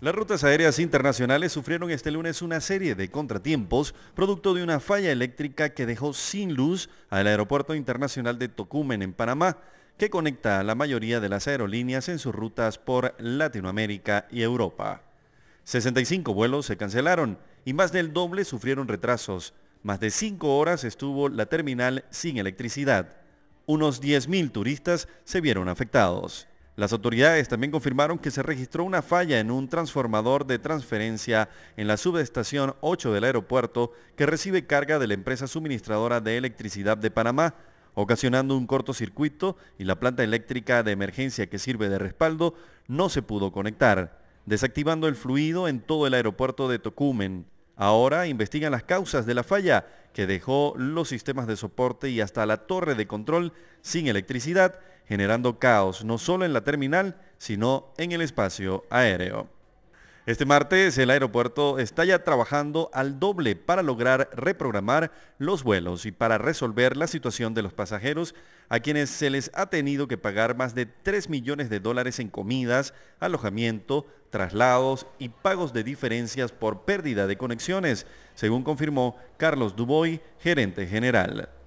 Las rutas aéreas internacionales sufrieron este lunes una serie de contratiempos producto de una falla eléctrica que dejó sin luz al Aeropuerto Internacional de Tocumen en Panamá, que conecta a la mayoría de las aerolíneas en sus rutas por Latinoamérica y Europa. 65 vuelos se cancelaron y más del doble sufrieron retrasos. Más de 5 horas estuvo la terminal sin electricidad. Unos 10.000 turistas se vieron afectados. Las autoridades también confirmaron que se registró una falla en un transformador de transferencia en la subestación 8 del aeropuerto que recibe carga de la empresa suministradora de electricidad de Panamá, ocasionando un cortocircuito y la planta eléctrica de emergencia que sirve de respaldo no se pudo conectar, desactivando el fluido en todo el aeropuerto de Tocumen. Ahora investigan las causas de la falla que dejó los sistemas de soporte y hasta la torre de control sin electricidad, generando caos no solo en la terminal, sino en el espacio aéreo. Este martes el aeropuerto está ya trabajando al doble para lograr reprogramar los vuelos y para resolver la situación de los pasajeros a quienes se les ha tenido que pagar más de 3 millones de dólares en comidas, alojamiento, traslados y pagos de diferencias por pérdida de conexiones, según confirmó Carlos Duboy, gerente general.